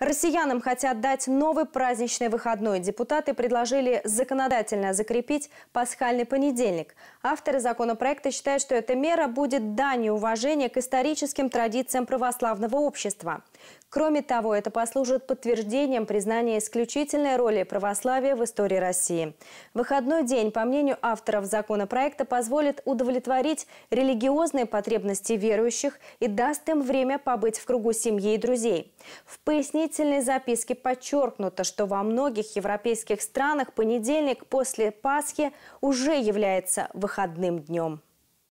Россиянам хотят дать новый праздничный выходной. Депутаты предложили законодательно закрепить пасхальный понедельник. Авторы законопроекта считают, что эта мера будет данью уважения к историческим традициям православного общества. Кроме того, это послужит подтверждением признания исключительной роли православия в истории России. Выходной день, по мнению авторов законопроекта, позволит удовлетворить религиозные потребности верующих и даст им время побыть в кругу семьи и друзей. В пояснительной записке подчеркнуто, что во многих европейских странах понедельник после Пасхи уже является выходным днем.